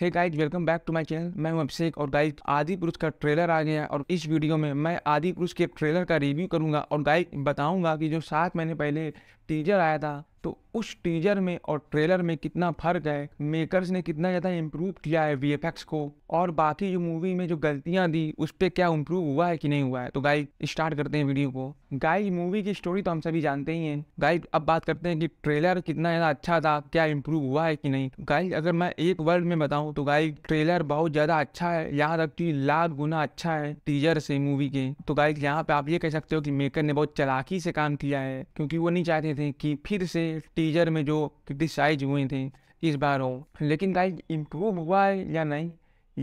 hey guys welcome back to my channel मैं हूं अभिषेक और गाइज आदि पुरुष का ट्रेलर आ गया और इस वीडियो में मैं आदि पुरुष के ट्रेलर का रिव्यू करूंगा और गाइज बताऊंगा कि जो सात महीने पहले टीजर आया था तो उस टीजर में और ट्रेलर में कितना फ़र्क है मेकर्स ने कितना ज़्यादा इम्प्रूव किया है वी को और बाकी जो मूवी में जो गलतियाँ दी उस पर क्या इम्प्रूव हुआ है कि नहीं हुआ है तो गाई स्टार्ट करते हैं वीडियो को गाई मूवी की स्टोरी तो हम सभी जानते ही हैं गाई अब बात करते हैं कि ट्रेलर कितना ज़्यादा अच्छा था क्या इम्प्रूव हुआ है कि नहीं गाई अगर मैं एक वर्ड में बताऊँ तो गाई ट्रेलर बहुत ज़्यादा अच्छा है यहाँ तक कि लाख गुना अच्छा है टीजर से मूवी के तो गाई यहाँ पे आप ये कह सकते हो कि मेकर ने बहुत चलाकी से काम किया है क्योंकि वो नहीं चाहते थे कि फिर से टीजर में जो क्रिटिसाइज हुए थे इस बार हो लेकिन गाइज इम्प्रूव हुआ है या नहीं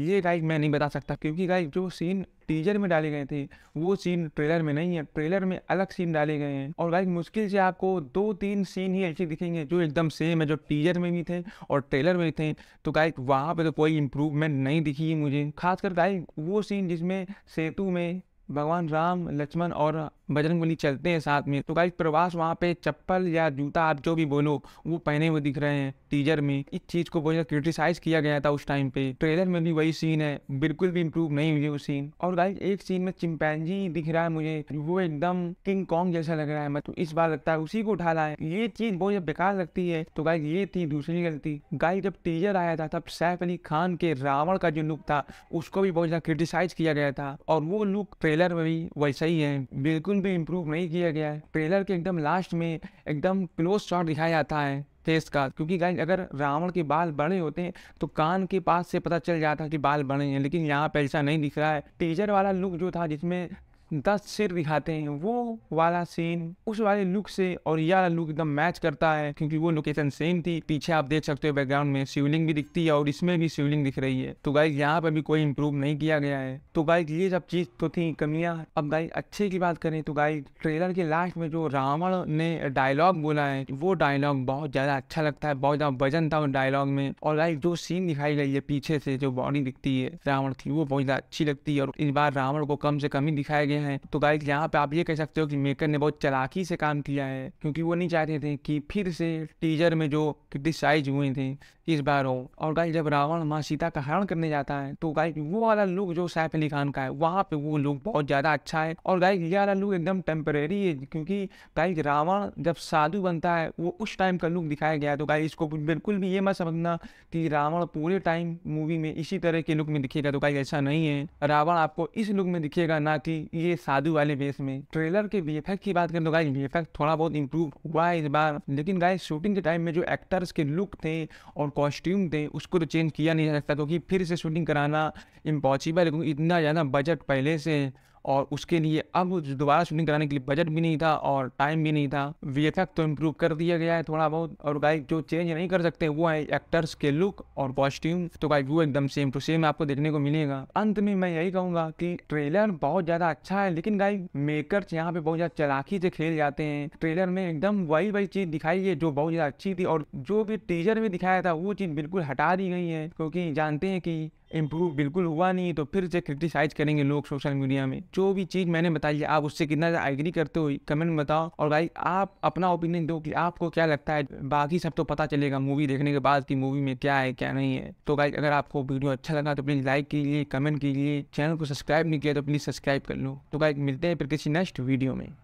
ये गाइज मैं नहीं बता सकता क्योंकि गाइज जो सीन टीजर में डाले गए थे वो सीन ट्रेलर में नहीं है ट्रेलर में अलग सीन डाले गए हैं और गाइज मुश्किल से आपको दो तीन सीन ही ऐसे दिखेंगे जो एकदम सेम है जो टीजर में भी थे और ट्रेलर में थे तो गाइज वहाँ पे तो कोई इम्प्रूवमेंट नहीं दिखी मुझे खासकर गाइज वो सीन जिसमें सेतु में भगवान राम लक्ष्मण और बजरंग बली चलते हैं साथ में तो गाइस प्रवास वहाँ पे चप्पल या जूता आप जो भी बोलो वो पहने हुए दिख रहे हैं टीजर में इस चीज़ को बहुत क्रिटिसाइज किया गया था उस टाइम पे ट्रेलर में भी वही सीन है बिल्कुल भी इम्प्रूव नहीं हुई वो सीन और गाइस एक सीन में चिंपैनजी दिख रहा है मुझे वो एकदम किंग कॉन्ग जैसा लग रहा है मतलब इस बार लगता है उसी को उठा रहा है ये चीज़ बहुत बेकार लगती है तो गाइज ये थी दूसरी गलती गाइज जब टीजर आया था तब सैफ अली खान के रावण का जो लुक था उसको भी बहुत ज़्यादा क्रिटिसाइज किया गया था और वो लुक ट्रेलर में भी वैसा ही है बिल्कुल बिल्कुल भी इम्प्रूव नहीं किया गया है ट्रेलर के एकदम लास्ट में एकदम क्लोज शॉट दिखाया जाता है फेस का क्योंकि गाइज अगर रावण के बाल बड़े होते हैं तो कान के पास से पता चल जाता कि बाल बड़े हैं लेकिन यहाँ पर ऐसा नहीं दिख रहा है टीजर वाला लुक जो था जिसमें दस सिर दिखाते हैं वो वाला सीन उस वाले लुक से और यह लुक एकदम मैच करता है क्योंकि वो लोकेशन सेम थी पीछे आप देख सकते हो बैकग्राउंड में शिवलिंग भी दिखती है और इसमें भी शिवलिंग दिख रही है तो गाइज यहाँ पर भी कोई इम्प्रूव नहीं किया गया है तो गाइज ये सब चीज तो थी कमियां अब गाइज अच्छे की बात करें तो गाइज ट्रेलर के लास्ट में जो रावण ने डायलॉग बोला है वो डायलॉग बहुत ज्यादा अच्छा लगता है बहुत ज्यादा वजन था उस डायलॉग में और गाइज जो सीन दिखाई गई है पीछे से जो बॉडी दिखती है रावण की वो बहुत ज्यादा अच्छी लगती है और इस बार रावण को कम से कम ही दिखाया गया रहे हैं तो गाइज यहाँ पे आप ये कह सकते हो कि मेकर ने बहुत चलाकी से काम किया है क्योंकि वो नहीं चाहते थे कि फिर से टीजर में जो क्रिटिसाइज हुए थे इस बार हो और गाइज जब रावण माँ सीता का हरण करने जाता है तो गाइज वो वाला लुक जो सैफ अली खान का है वहाँ पे वो लुक बहुत ज़्यादा अच्छा है और गाइज ये वाला लुक एकदम टेम्परेरी है क्योंकि गाइज रावण जब साधु बनता है वो उस टाइम का लुक दिखाया गया है तो गाइज इसको बिल्कुल भी ये मत समझना कि रावण पूरे टाइम मूवी में इसी तरह के लुक में दिखेगा तो गाइज ऐसा नहीं है रावण आपको इस लुक में दिखेगा ना कि ये साधु वाले बेस में ट्रेलर के वी की बात करें तो गाइज वी थोड़ा बहुत इम्प्रूव हुआ है इस बार लेकिन गाइज शूटिंग के टाइम में जो एक्टर्स के लुक थे और कॉस्ट्यूम थे उसको तो चेंज किया नहीं जा सकता क्योंकि फिर से शूटिंग कराना इम्पॉसिबल है क्योंकि इतना ज़्यादा बजट पहले से और उसके लिए अब दोबारा शूटिंग कराने के लिए बजट भी नहीं था और टाइम भी नहीं था वी तो इम्प्रूव कर दिया गया है थोड़ा बहुत और गाइक जो चेंज नहीं कर सकते वो है एक्टर्स के लुक और कॉस्ट्यूम तो गाइक वो एकदम सेम टू सेम आपको देखने को मिलेगा अंत में मैं यही कहूंगा कि ट्रेलर बहुत ज़्यादा अच्छा है लेकिन गाइक मेकर्स यहाँ पे बहुत ज़्यादा चलाखी से खेल जाते हैं ट्रेलर में एकदम वही वही चीज़ दिखाई है जो बहुत ज़्यादा अच्छी थी और जो भी टीजर में दिखाया था वो चीज़ बिल्कुल हटा दी गई है क्योंकि जानते हैं कि इम्प्रूव बिल्कुल हुआ नहीं तो फिर से क्रिटिसाइज करेंगे लोग सोशल मीडिया में जो भी चीज़ मैंने बताई है आप उससे कितना एग्री करते हो कमेंट में बताओ और भाई आप अपना ओपिनियन दो कि आपको क्या लगता है बाकी सब तो पता चलेगा मूवी देखने के बाद कि मूवी में क्या है क्या नहीं है तो भाई अगर आपको वीडियो अच्छा लगा तो प्लीज़ लाइक कीजिए कमेंट कीजिए चैनल को सब्सक्राइब नहीं किया तो प्लीज़ सब्सक्राइब कर लो तो भाई मिलते हैं फिर किसी नेक्स्ट वीडियो में